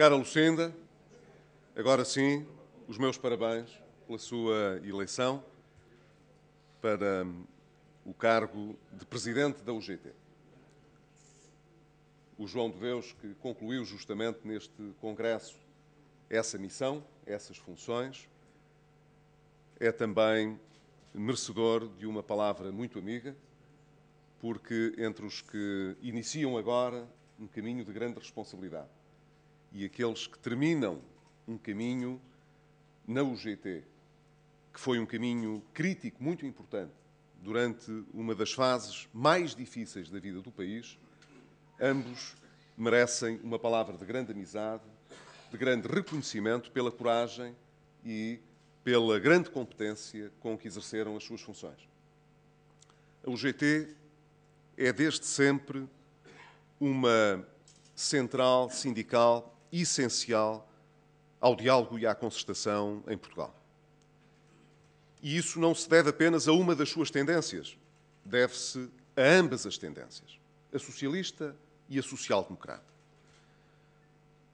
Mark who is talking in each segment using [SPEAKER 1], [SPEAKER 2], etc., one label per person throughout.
[SPEAKER 1] Cara Lucinda, agora sim, os meus parabéns pela sua eleição para hum, o cargo de presidente da UGT. O João de Deus, que concluiu justamente neste Congresso essa missão, essas funções, é também merecedor de uma palavra muito amiga, porque entre os que iniciam agora um caminho de grande responsabilidade e aqueles que terminam um caminho na UGT, que foi um caminho crítico, muito importante, durante uma das fases mais difíceis da vida do país, ambos merecem uma palavra de grande amizade, de grande reconhecimento pela coragem e pela grande competência com que exerceram as suas funções. A UGT é desde sempre uma central sindical essencial ao diálogo e à concertação em Portugal. E isso não se deve apenas a uma das suas tendências, deve-se a ambas as tendências, a socialista e a social-democrata.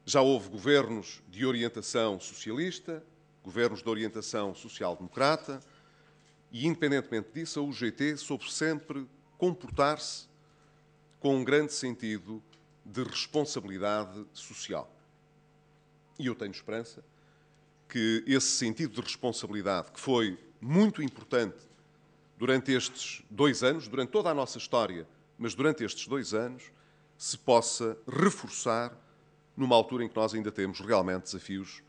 [SPEAKER 1] Já houve governos de orientação socialista, governos de orientação social-democrata, e independentemente disso, a UGT soube sempre comportar-se com um grande sentido de responsabilidade social e eu tenho esperança, que esse sentido de responsabilidade, que foi muito importante durante estes dois anos, durante toda a nossa história, mas durante estes dois anos, se possa reforçar numa altura em que nós ainda temos realmente desafios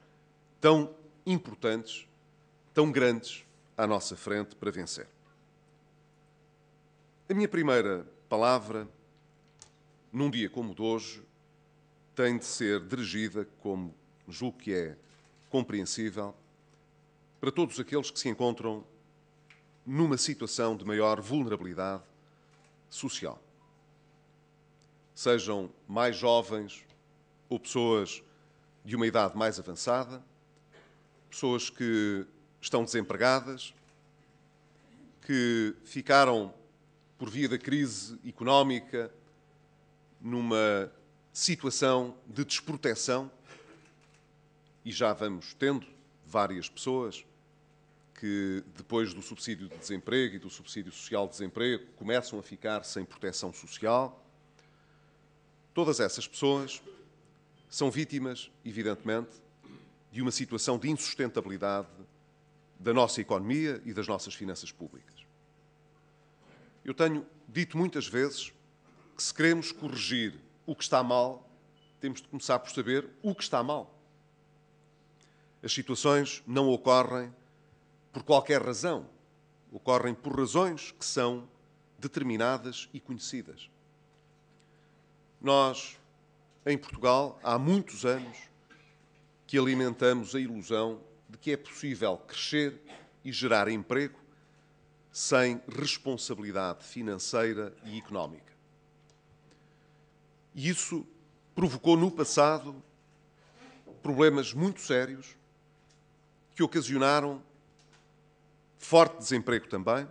[SPEAKER 1] tão importantes, tão grandes à nossa frente para vencer. A minha primeira palavra, num dia como o de hoje, tem de ser dirigida, como julgo que é compreensível para todos aqueles que se encontram numa situação de maior vulnerabilidade social. Sejam mais jovens ou pessoas de uma idade mais avançada, pessoas que estão desempregadas, que ficaram por via da crise económica numa situação de desproteção e já vamos tendo várias pessoas que, depois do subsídio de desemprego e do subsídio social de desemprego, começam a ficar sem proteção social. Todas essas pessoas são vítimas, evidentemente, de uma situação de insustentabilidade da nossa economia e das nossas finanças públicas. Eu tenho dito muitas vezes que, se queremos corrigir o que está mal, temos de começar por saber o que está mal. As situações não ocorrem por qualquer razão, ocorrem por razões que são determinadas e conhecidas. Nós, em Portugal, há muitos anos que alimentamos a ilusão de que é possível crescer e gerar emprego sem responsabilidade financeira e económica. E isso provocou no passado problemas muito sérios que ocasionaram forte desemprego também,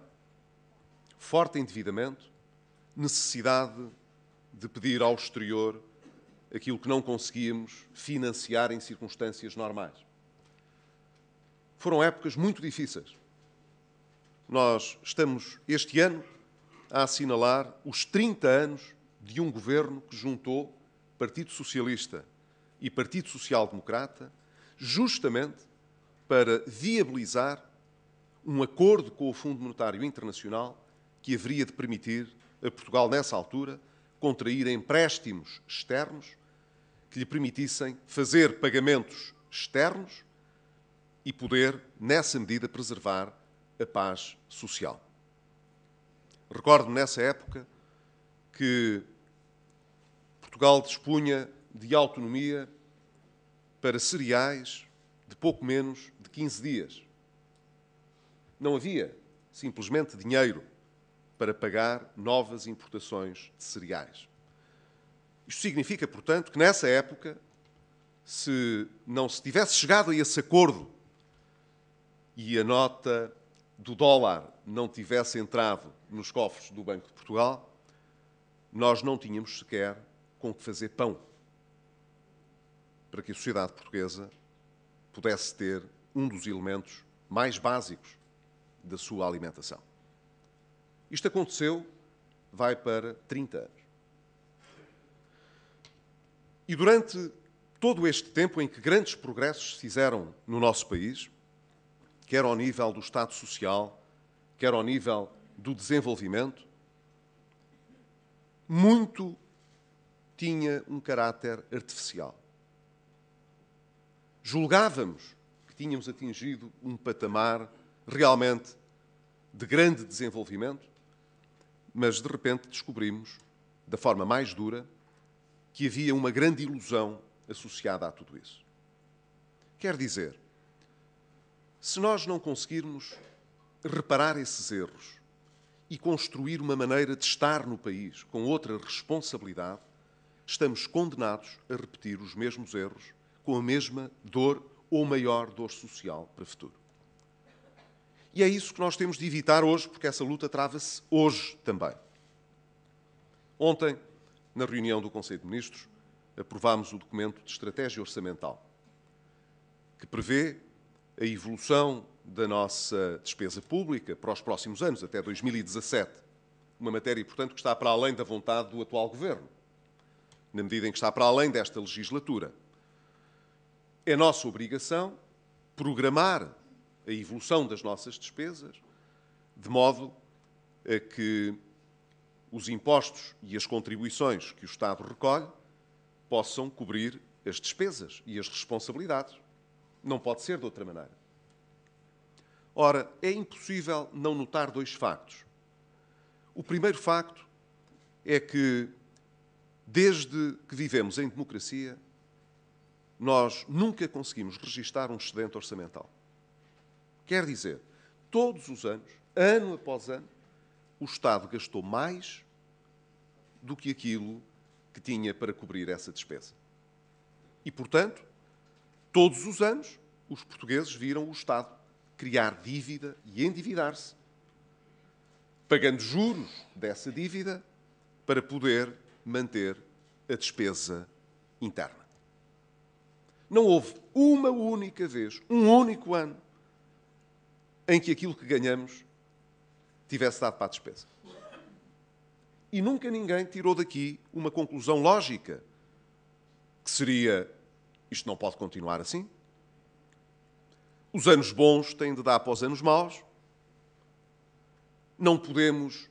[SPEAKER 1] forte endividamento, necessidade de pedir ao exterior aquilo que não conseguíamos financiar em circunstâncias normais. Foram épocas muito difíceis. Nós estamos este ano a assinalar os 30 anos de um governo que juntou Partido Socialista e Partido Social Democrata, justamente para viabilizar um acordo com o Fundo Monetário Internacional que haveria de permitir a Portugal, nessa altura, contrair empréstimos externos que lhe permitissem fazer pagamentos externos e poder, nessa medida, preservar a paz social. Recordo-me nessa época que Portugal dispunha de autonomia para cereais de pouco menos 15 dias. Não havia simplesmente dinheiro para pagar novas importações de cereais. Isto significa, portanto, que nessa época, se não se tivesse chegado a esse acordo e a nota do dólar não tivesse entrado nos cofres do Banco de Portugal, nós não tínhamos sequer com que fazer pão para que a sociedade portuguesa pudesse ter um dos elementos mais básicos da sua alimentação. Isto aconteceu, vai para 30 anos. E durante todo este tempo em que grandes progressos se fizeram no nosso país, quer ao nível do Estado Social, quer ao nível do desenvolvimento, muito tinha um caráter artificial. Julgávamos tínhamos atingido um patamar realmente de grande desenvolvimento, mas de repente descobrimos, da forma mais dura, que havia uma grande ilusão associada a tudo isso. Quer dizer, se nós não conseguirmos reparar esses erros e construir uma maneira de estar no país com outra responsabilidade, estamos condenados a repetir os mesmos erros com a mesma dor ou maior dor social para o futuro. E é isso que nós temos de evitar hoje, porque essa luta trava-se hoje também. Ontem, na reunião do Conselho de Ministros, aprovámos o documento de estratégia orçamental, que prevê a evolução da nossa despesa pública para os próximos anos, até 2017. Uma matéria, portanto, que está para além da vontade do atual governo, na medida em que está para além desta legislatura. É nossa obrigação programar a evolução das nossas despesas de modo a que os impostos e as contribuições que o Estado recolhe possam cobrir as despesas e as responsabilidades. Não pode ser de outra maneira. Ora, é impossível não notar dois factos. O primeiro facto é que, desde que vivemos em democracia, nós nunca conseguimos registar um excedente orçamental. Quer dizer, todos os anos, ano após ano, o Estado gastou mais do que aquilo que tinha para cobrir essa despesa. E, portanto, todos os anos, os portugueses viram o Estado criar dívida e endividar-se, pagando juros dessa dívida para poder manter a despesa interna. Não houve uma única vez, um único ano, em que aquilo que ganhamos tivesse dado para a despesa. E nunca ninguém tirou daqui uma conclusão lógica, que seria: isto não pode continuar assim. Os anos bons têm de dar para os anos maus. Não podemos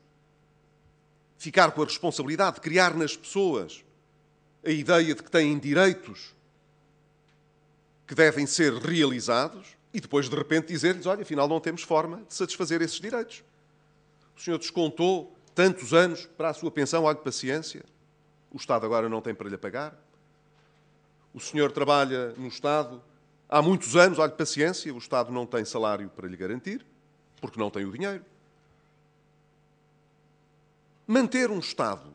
[SPEAKER 1] ficar com a responsabilidade de criar nas pessoas a ideia de que têm direitos que devem ser realizados e depois, de repente, dizer-lhes: olha, afinal, não temos forma de satisfazer esses direitos. O senhor descontou tantos anos para a sua pensão, olha, paciência. O Estado agora não tem para lhe pagar. O senhor trabalha no Estado há muitos anos, olha, paciência, o Estado não tem salário para lhe garantir, porque não tem o dinheiro. Manter um Estado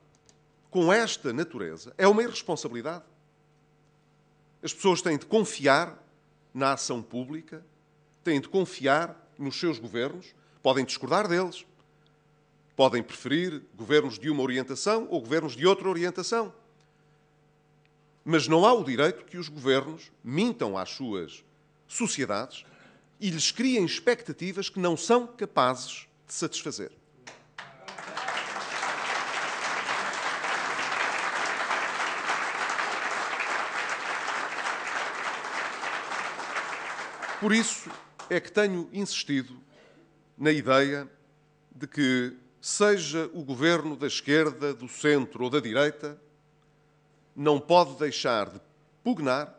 [SPEAKER 1] com esta natureza é uma irresponsabilidade. As pessoas têm de confiar na ação pública, têm de confiar nos seus governos, podem discordar deles, podem preferir governos de uma orientação ou governos de outra orientação. Mas não há o direito que os governos mintam às suas sociedades e lhes criem expectativas que não são capazes de satisfazer. Por isso é que tenho insistido na ideia de que, seja o governo da esquerda, do centro ou da direita, não pode deixar de pugnar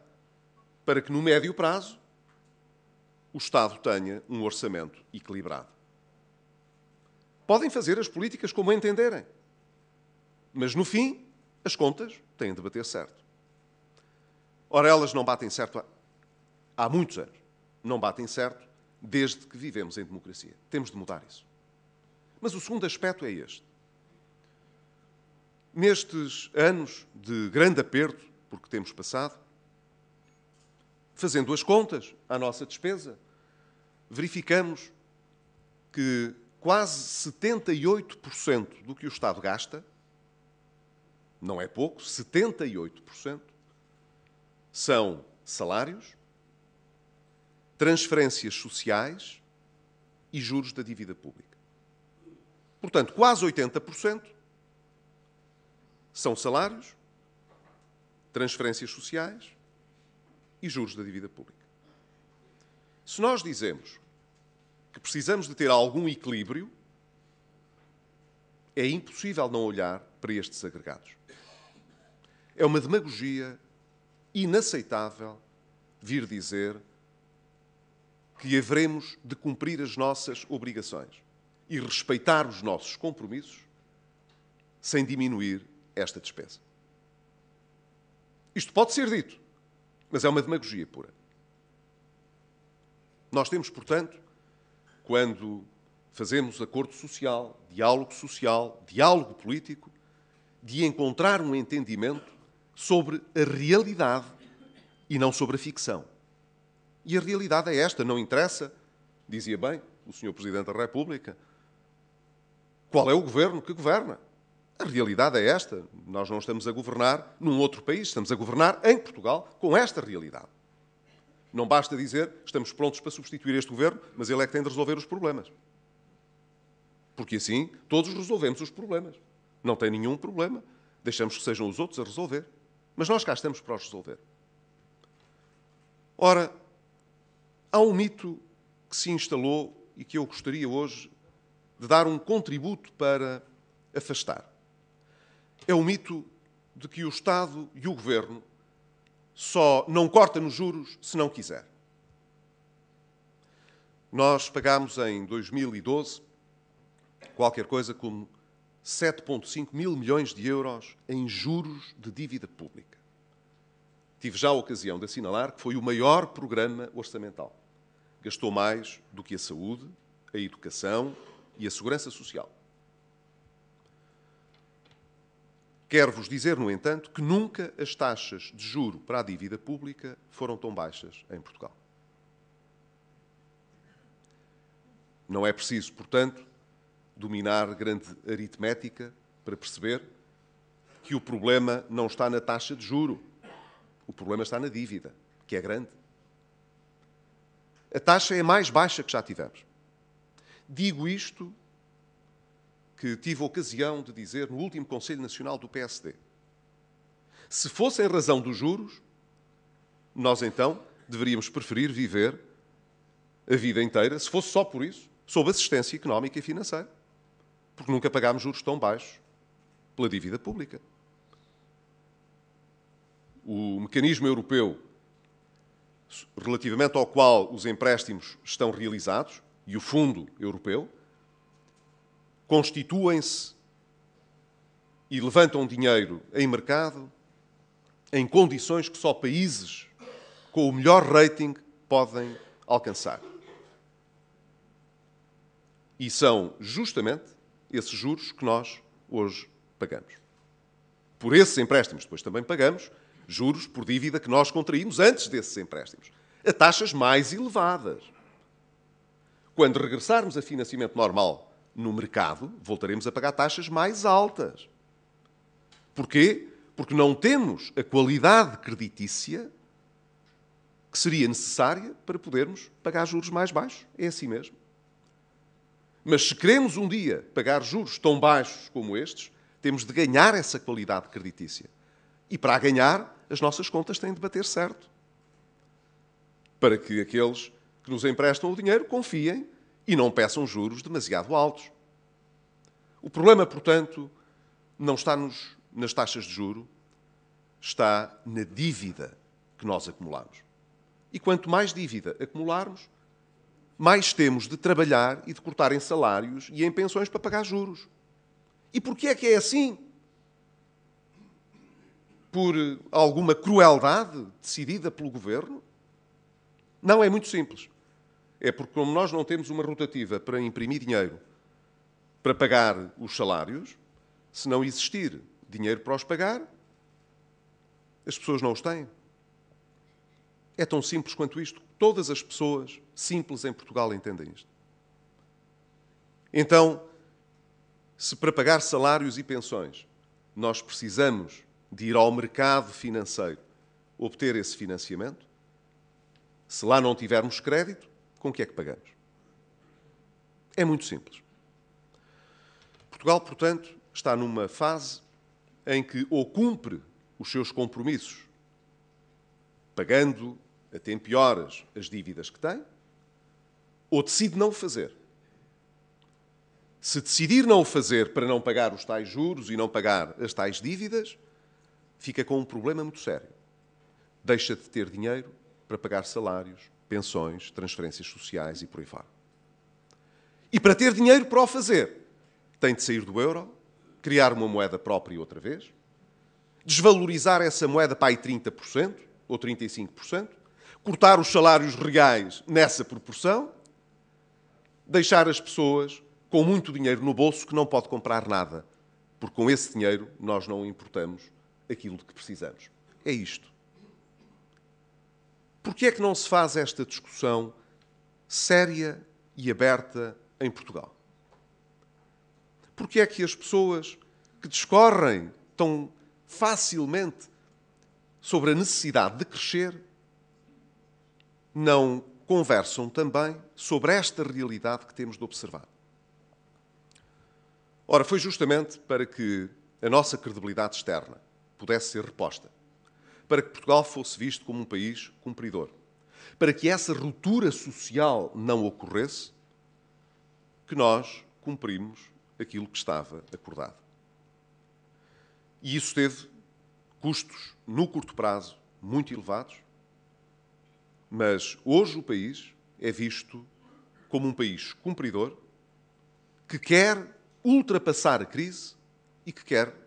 [SPEAKER 1] para que, no médio prazo, o Estado tenha um orçamento equilibrado. Podem fazer as políticas como entenderem, mas, no fim, as contas têm de bater certo. Ora, elas não batem certo há, há muitos anos não batem certo desde que vivemos em democracia. Temos de mudar isso. Mas o segundo aspecto é este. Nestes anos de grande aperto, porque temos passado, fazendo as contas à nossa despesa, verificamos que quase 78% do que o Estado gasta, não é pouco, 78%, são salários, transferências sociais e juros da dívida pública. Portanto, quase 80% são salários, transferências sociais e juros da dívida pública. Se nós dizemos que precisamos de ter algum equilíbrio, é impossível não olhar para estes agregados. É uma demagogia inaceitável vir dizer que haveremos de cumprir as nossas obrigações e respeitar os nossos compromissos sem diminuir esta despesa. Isto pode ser dito, mas é uma demagogia pura. Nós temos, portanto, quando fazemos acordo social, diálogo social, diálogo político, de encontrar um entendimento sobre a realidade e não sobre a ficção. E a realidade é esta, não interessa, dizia bem o Sr. Presidente da República, qual é o governo que governa. A realidade é esta, nós não estamos a governar num outro país, estamos a governar em Portugal com esta realidade. Não basta dizer estamos prontos para substituir este governo, mas ele é que tem de resolver os problemas. Porque assim todos resolvemos os problemas. Não tem nenhum problema. Deixamos que sejam os outros a resolver. Mas nós cá estamos para os resolver. Ora, Há um mito que se instalou e que eu gostaria hoje de dar um contributo para afastar. É o mito de que o Estado e o Governo só não corta nos juros se não quiser. Nós pagámos em 2012 qualquer coisa como 7,5 mil milhões de euros em juros de dívida pública tive já a ocasião de assinalar que foi o maior programa orçamental. Gastou mais do que a saúde, a educação e a segurança social. Quero-vos dizer, no entanto, que nunca as taxas de juro para a dívida pública foram tão baixas em Portugal. Não é preciso, portanto, dominar grande aritmética para perceber que o problema não está na taxa de juro o problema está na dívida, que é grande. A taxa é a mais baixa que já tivemos. Digo isto que tive a ocasião de dizer no último Conselho Nacional do PSD. Se fosse em razão dos juros, nós então deveríamos preferir viver a vida inteira, se fosse só por isso, sob assistência económica e financeira, porque nunca pagámos juros tão baixos pela dívida pública o mecanismo europeu relativamente ao qual os empréstimos estão realizados e o Fundo Europeu constituem-se e levantam dinheiro em mercado em condições que só países com o melhor rating podem alcançar. E são justamente esses juros que nós hoje pagamos. Por esses empréstimos depois também pagamos juros por dívida que nós contraímos antes desses empréstimos, a taxas mais elevadas. Quando regressarmos a financiamento normal no mercado, voltaremos a pagar taxas mais altas. Porquê? Porque não temos a qualidade creditícia que seria necessária para podermos pagar juros mais baixos. É assim mesmo. Mas se queremos um dia pagar juros tão baixos como estes, temos de ganhar essa qualidade creditícia. E para a ganhar, as nossas contas têm de bater certo. Para que aqueles que nos emprestam o dinheiro confiem e não peçam juros demasiado altos. O problema, portanto, não está nos, nas taxas de juro, está na dívida que nós acumulamos. E quanto mais dívida acumularmos, mais temos de trabalhar e de cortar em salários e em pensões para pagar juros. E porquê é que é assim? por alguma crueldade decidida pelo governo? Não, é muito simples. É porque, como nós não temos uma rotativa para imprimir dinheiro para pagar os salários, se não existir dinheiro para os pagar, as pessoas não os têm. É tão simples quanto isto. Todas as pessoas simples em Portugal entendem isto. Então, se para pagar salários e pensões nós precisamos de ir ao mercado financeiro obter esse financiamento. Se lá não tivermos crédito, com o que é que pagamos? É muito simples. Portugal, portanto, está numa fase em que ou cumpre os seus compromissos, pagando a tempo e horas as dívidas que tem, ou decide não fazer. Se decidir não o fazer para não pagar os tais juros e não pagar as tais dívidas, fica com um problema muito sério. Deixa de ter dinheiro para pagar salários, pensões, transferências sociais e por aí fora. E para ter dinheiro para o fazer, tem de sair do euro, criar uma moeda própria outra vez, desvalorizar essa moeda para aí 30% ou 35%, cortar os salários reais nessa proporção, deixar as pessoas com muito dinheiro no bolso que não pode comprar nada, porque com esse dinheiro nós não importamos aquilo de que precisamos. É isto. Porquê é que não se faz esta discussão séria e aberta em Portugal? Porquê é que as pessoas que discorrem tão facilmente sobre a necessidade de crescer não conversam também sobre esta realidade que temos de observar? Ora, foi justamente para que a nossa credibilidade externa pudesse ser reposta, para que Portugal fosse visto como um país cumpridor. Para que essa ruptura social não ocorresse, que nós cumprimos aquilo que estava acordado. E isso teve custos, no curto prazo, muito elevados, mas hoje o país é visto como um país cumpridor que quer ultrapassar a crise e que quer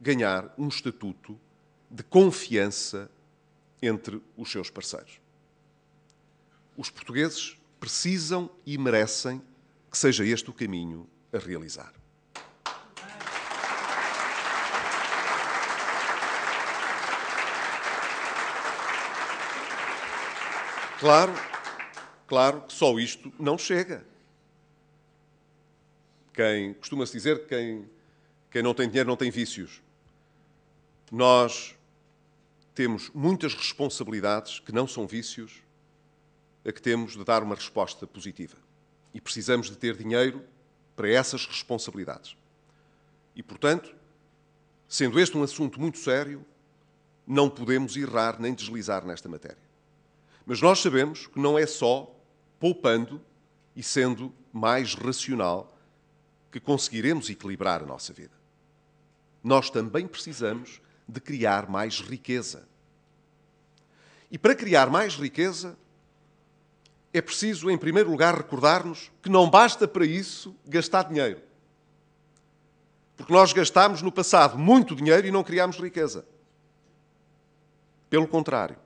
[SPEAKER 1] ganhar um estatuto de confiança entre os seus parceiros. Os portugueses precisam e merecem que seja este o caminho a realizar. Claro, claro que só isto não chega. Quem costuma-se dizer que quem, quem não tem dinheiro não tem vícios. Nós temos muitas responsabilidades que não são vícios, a que temos de dar uma resposta positiva. E precisamos de ter dinheiro para essas responsabilidades. E, portanto, sendo este um assunto muito sério, não podemos errar nem deslizar nesta matéria. Mas nós sabemos que não é só poupando e sendo mais racional que conseguiremos equilibrar a nossa vida. Nós também precisamos de criar mais riqueza. E para criar mais riqueza, é preciso, em primeiro lugar, recordar-nos que não basta para isso gastar dinheiro. Porque nós gastámos no passado muito dinheiro e não criámos riqueza. Pelo contrário.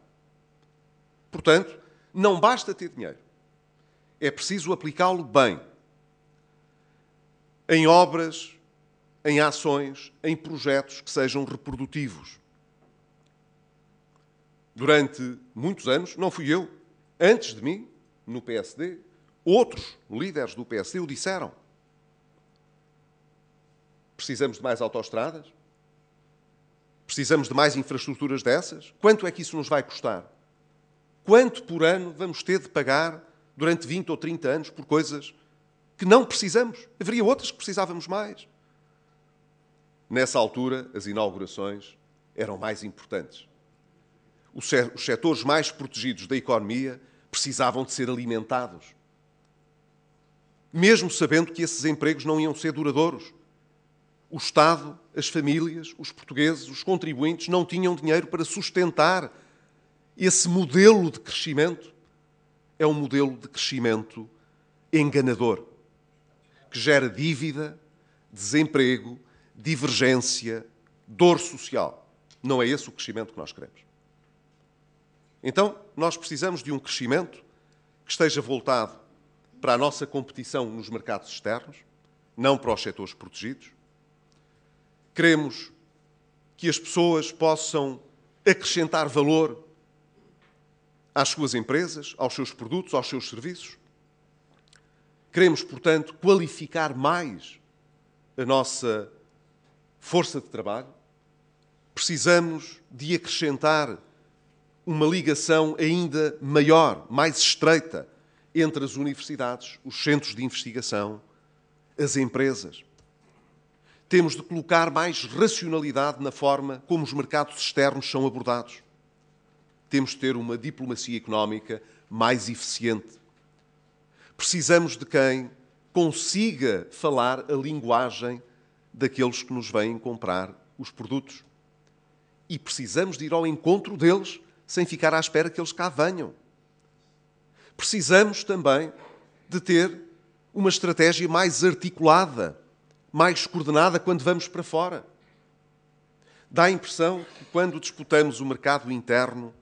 [SPEAKER 1] Portanto, não basta ter dinheiro. É preciso aplicá-lo bem. Em obras, em ações, em projetos que sejam reprodutivos. Durante muitos anos, não fui eu, antes de mim, no PSD, outros líderes do PSD o disseram. Precisamos de mais autoestradas? Precisamos de mais infraestruturas dessas? Quanto é que isso nos vai custar? Quanto por ano vamos ter de pagar durante 20 ou 30 anos por coisas que não precisamos? Haveria outras que precisávamos mais. Nessa altura, as inaugurações eram mais importantes. Os setores mais protegidos da economia precisavam de ser alimentados. Mesmo sabendo que esses empregos não iam ser duradouros. O Estado, as famílias, os portugueses, os contribuintes não tinham dinheiro para sustentar esse modelo de crescimento. É um modelo de crescimento enganador, que gera dívida, desemprego divergência, dor social. Não é esse o crescimento que nós queremos. Então, nós precisamos de um crescimento que esteja voltado para a nossa competição nos mercados externos, não para os setores protegidos. Queremos que as pessoas possam acrescentar valor às suas empresas, aos seus produtos, aos seus serviços. Queremos, portanto, qualificar mais a nossa força de trabalho, precisamos de acrescentar uma ligação ainda maior, mais estreita, entre as universidades, os centros de investigação, as empresas. Temos de colocar mais racionalidade na forma como os mercados externos são abordados. Temos de ter uma diplomacia económica mais eficiente. Precisamos de quem consiga falar a linguagem daqueles que nos vêm comprar os produtos. E precisamos de ir ao encontro deles sem ficar à espera que eles cá venham. Precisamos também de ter uma estratégia mais articulada, mais coordenada quando vamos para fora. Dá a impressão que quando disputamos o mercado interno,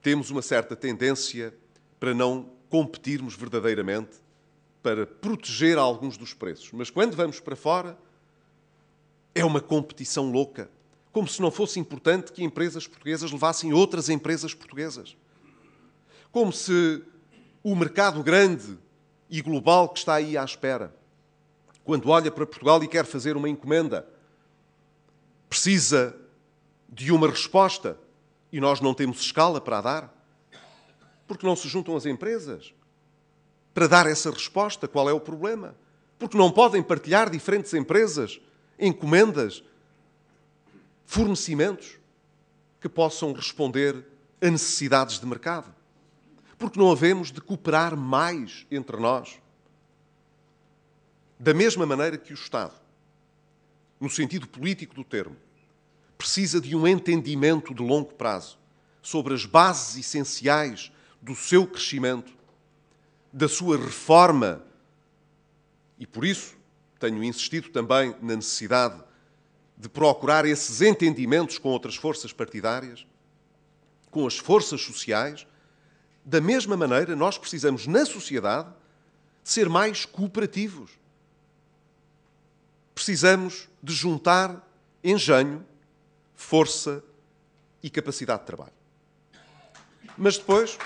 [SPEAKER 1] temos uma certa tendência para não competirmos verdadeiramente para proteger alguns dos preços. Mas quando vamos para fora, é uma competição louca. Como se não fosse importante que empresas portuguesas levassem outras empresas portuguesas. Como se o mercado grande e global que está aí à espera, quando olha para Portugal e quer fazer uma encomenda, precisa de uma resposta e nós não temos escala para a dar, porque não se juntam as empresas para dar essa resposta, qual é o problema? Porque não podem partilhar diferentes empresas, encomendas, fornecimentos que possam responder a necessidades de mercado. Porque não havemos de cooperar mais entre nós. Da mesma maneira que o Estado, no sentido político do termo, precisa de um entendimento de longo prazo sobre as bases essenciais do seu crescimento da sua reforma. E por isso tenho insistido também na necessidade de procurar esses entendimentos com outras forças partidárias, com as forças sociais. Da mesma maneira, nós precisamos, na sociedade, ser mais cooperativos. Precisamos de juntar engenho, força e capacidade de trabalho. Mas depois.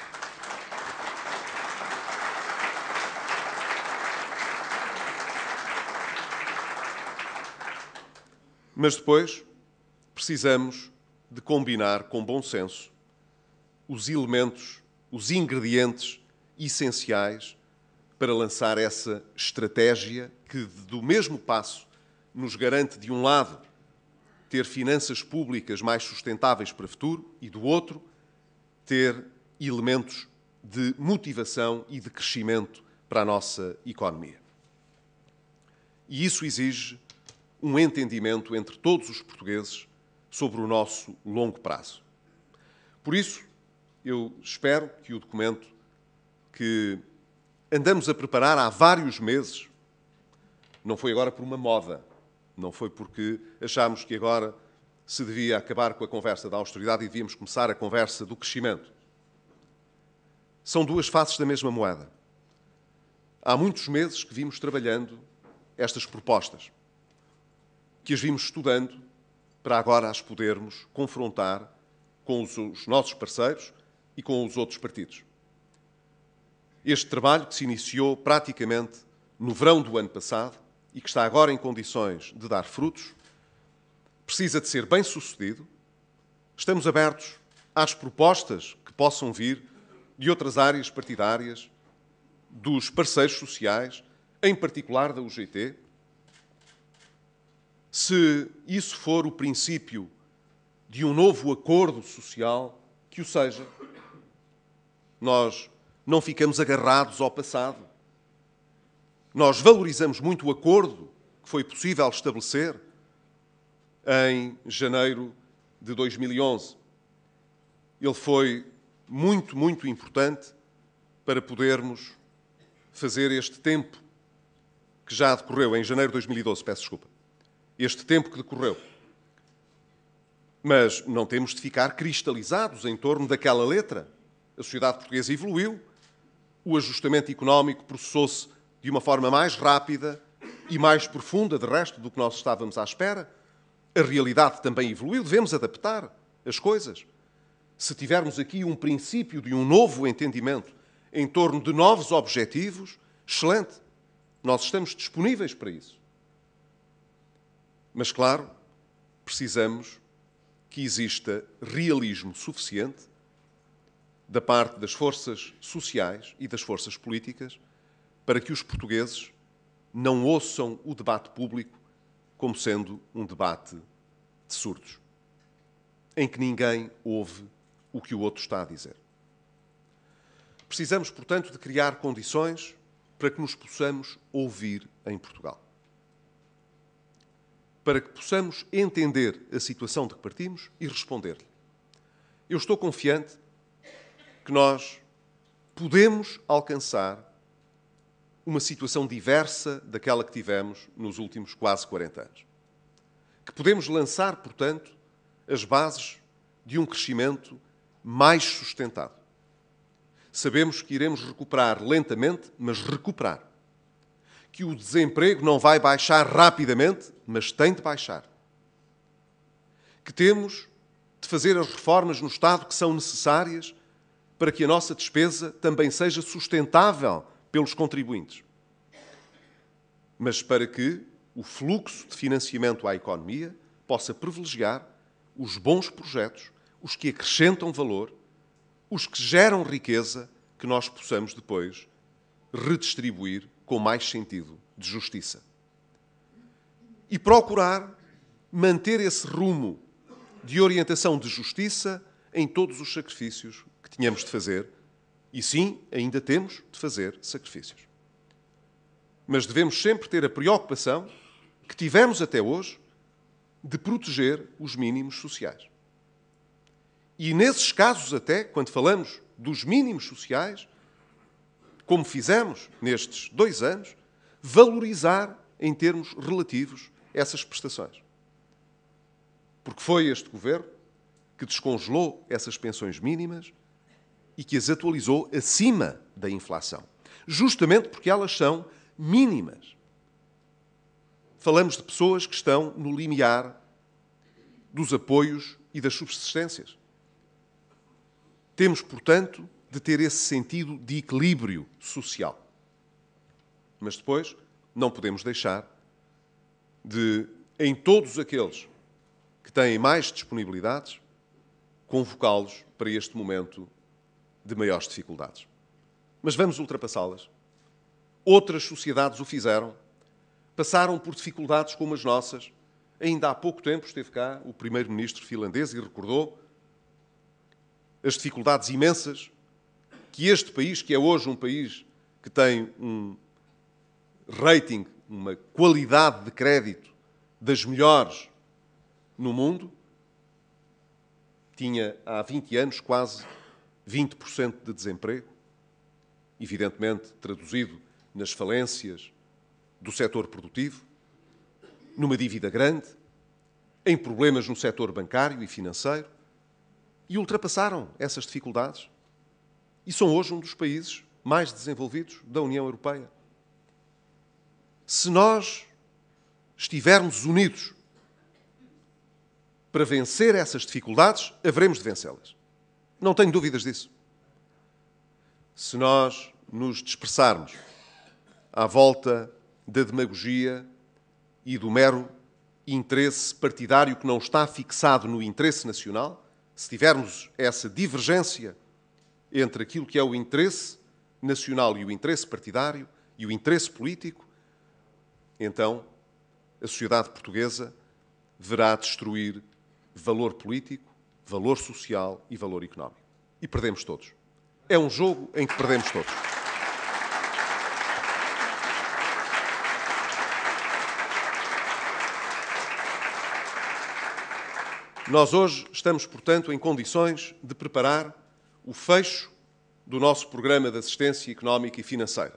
[SPEAKER 1] Mas depois precisamos de combinar com bom senso os elementos, os ingredientes essenciais para lançar essa estratégia que, do mesmo passo, nos garante, de um lado, ter finanças públicas mais sustentáveis para o futuro e, do outro, ter elementos de motivação e de crescimento para a nossa economia. E isso exige um entendimento entre todos os portugueses sobre o nosso longo prazo. Por isso, eu espero que o documento que andamos a preparar há vários meses não foi agora por uma moda, não foi porque achámos que agora se devia acabar com a conversa da austeridade e devíamos começar a conversa do crescimento. São duas faces da mesma moeda. Há muitos meses que vimos trabalhando estas propostas que as vimos estudando para agora as podermos confrontar com os, os nossos parceiros e com os outros partidos. Este trabalho que se iniciou praticamente no verão do ano passado e que está agora em condições de dar frutos, precisa de ser bem sucedido. Estamos abertos às propostas que possam vir de outras áreas partidárias, dos parceiros sociais, em particular da UGT, se isso for o princípio de um novo acordo social, que o seja. Nós não ficamos agarrados ao passado. Nós valorizamos muito o acordo que foi possível estabelecer em janeiro de 2011. Ele foi muito, muito importante para podermos fazer este tempo que já decorreu em janeiro de 2012, peço desculpa este tempo que decorreu. Mas não temos de ficar cristalizados em torno daquela letra. A sociedade portuguesa evoluiu, o ajustamento económico processou-se de uma forma mais rápida e mais profunda, de resto, do que nós estávamos à espera. A realidade também evoluiu, devemos adaptar as coisas. Se tivermos aqui um princípio de um novo entendimento em torno de novos objetivos, excelente, nós estamos disponíveis para isso. Mas, claro, precisamos que exista realismo suficiente da parte das forças sociais e das forças políticas para que os portugueses não ouçam o debate público como sendo um debate de surdos, em que ninguém ouve o que o outro está a dizer. Precisamos, portanto, de criar condições para que nos possamos ouvir em Portugal para que possamos entender a situação de que partimos e responder-lhe. Eu estou confiante que nós podemos alcançar uma situação diversa daquela que tivemos nos últimos quase 40 anos. Que podemos lançar, portanto, as bases de um crescimento mais sustentado. Sabemos que iremos recuperar lentamente, mas recuperar que o desemprego não vai baixar rapidamente, mas tem de baixar. Que temos de fazer as reformas no Estado que são necessárias para que a nossa despesa também seja sustentável pelos contribuintes. Mas para que o fluxo de financiamento à economia possa privilegiar os bons projetos, os que acrescentam valor, os que geram riqueza que nós possamos depois redistribuir com mais sentido de justiça. E procurar manter esse rumo de orientação de justiça em todos os sacrifícios que tínhamos de fazer, e sim, ainda temos de fazer sacrifícios. Mas devemos sempre ter a preocupação que tivemos até hoje de proteger os mínimos sociais. E nesses casos, até, quando falamos dos mínimos sociais, como fizemos nestes dois anos, valorizar em termos relativos essas prestações. Porque foi este governo que descongelou essas pensões mínimas e que as atualizou acima da inflação, justamente porque elas são mínimas. Falamos de pessoas que estão no limiar dos apoios e das subsistências. Temos, portanto, de ter esse sentido de equilíbrio social. Mas depois, não podemos deixar de, em todos aqueles que têm mais disponibilidades, convocá-los para este momento de maiores dificuldades. Mas vamos ultrapassá-las. Outras sociedades o fizeram, passaram por dificuldades como as nossas. Ainda há pouco tempo esteve cá o primeiro-ministro finlandês e recordou as dificuldades imensas que este país, que é hoje um país que tem um rating, uma qualidade de crédito das melhores no mundo, tinha há 20 anos quase 20% de desemprego, evidentemente traduzido nas falências do setor produtivo, numa dívida grande, em problemas no setor bancário e financeiro, e ultrapassaram essas dificuldades e são hoje um dos países mais desenvolvidos da União Europeia. Se nós estivermos unidos para vencer essas dificuldades, haveremos de vencê-las. Não tenho dúvidas disso. Se nós nos dispersarmos à volta da demagogia e do mero interesse partidário que não está fixado no interesse nacional, se tivermos essa divergência entre aquilo que é o interesse nacional e o interesse partidário e o interesse político, então a sociedade portuguesa verá destruir valor político, valor social e valor económico. E perdemos todos. É um jogo em que perdemos todos. Nós hoje estamos, portanto, em condições de preparar o fecho do nosso programa de assistência económica e financeira.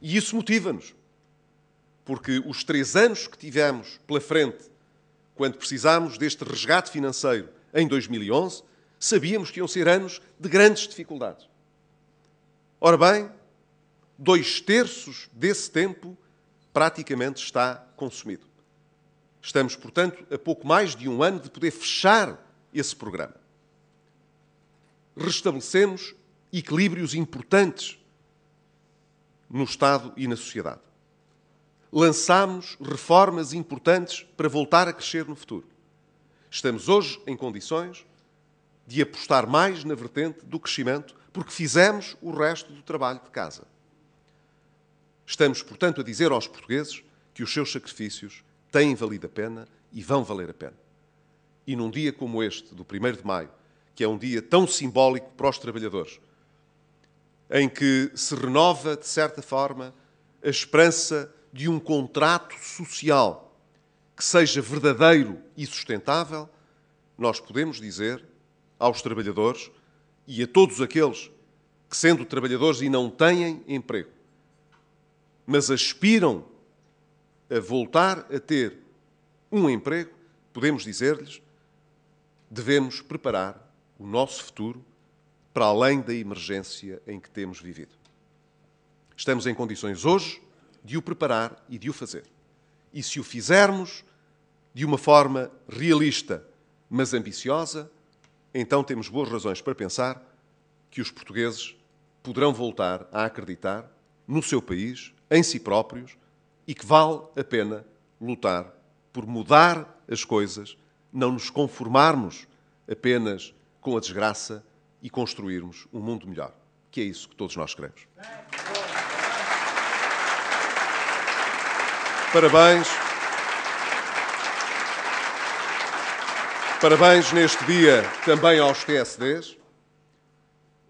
[SPEAKER 1] E isso motiva-nos, porque os três anos que tivemos pela frente, quando precisámos deste resgate financeiro em 2011, sabíamos que iam ser anos de grandes dificuldades. Ora bem, dois terços desse tempo praticamente está consumido. Estamos, portanto, a pouco mais de um ano de poder fechar esse programa restabelecemos equilíbrios importantes no Estado e na sociedade. Lançámos reformas importantes para voltar a crescer no futuro. Estamos hoje em condições de apostar mais na vertente do crescimento, porque fizemos o resto do trabalho de casa. Estamos, portanto, a dizer aos portugueses que os seus sacrifícios têm valido a pena e vão valer a pena. E num dia como este, do 1 de maio que é um dia tão simbólico para os trabalhadores, em que se renova, de certa forma, a esperança de um contrato social que seja verdadeiro e sustentável, nós podemos dizer aos trabalhadores e a todos aqueles que, sendo trabalhadores e não têm emprego, mas aspiram a voltar a ter um emprego, podemos dizer-lhes: devemos preparar o nosso futuro para além da emergência em que temos vivido. Estamos em condições hoje de o preparar e de o fazer. E se o fizermos de uma forma realista, mas ambiciosa, então temos boas razões para pensar que os portugueses poderão voltar a acreditar no seu país, em si próprios, e que vale a pena lutar por mudar as coisas, não nos conformarmos apenas com a desgraça e construirmos um mundo melhor, que é isso que todos nós queremos. Parabéns. Parabéns neste dia também aos TSDs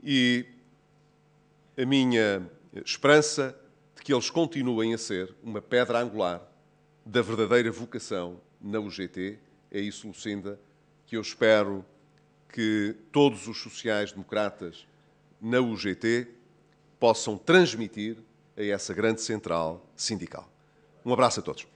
[SPEAKER 1] e a minha esperança de que eles continuem a ser uma pedra angular da verdadeira vocação na UGT. É isso, Lucinda, que eu espero que todos os sociais-democratas na UGT possam transmitir a essa grande central sindical. Um abraço a todos.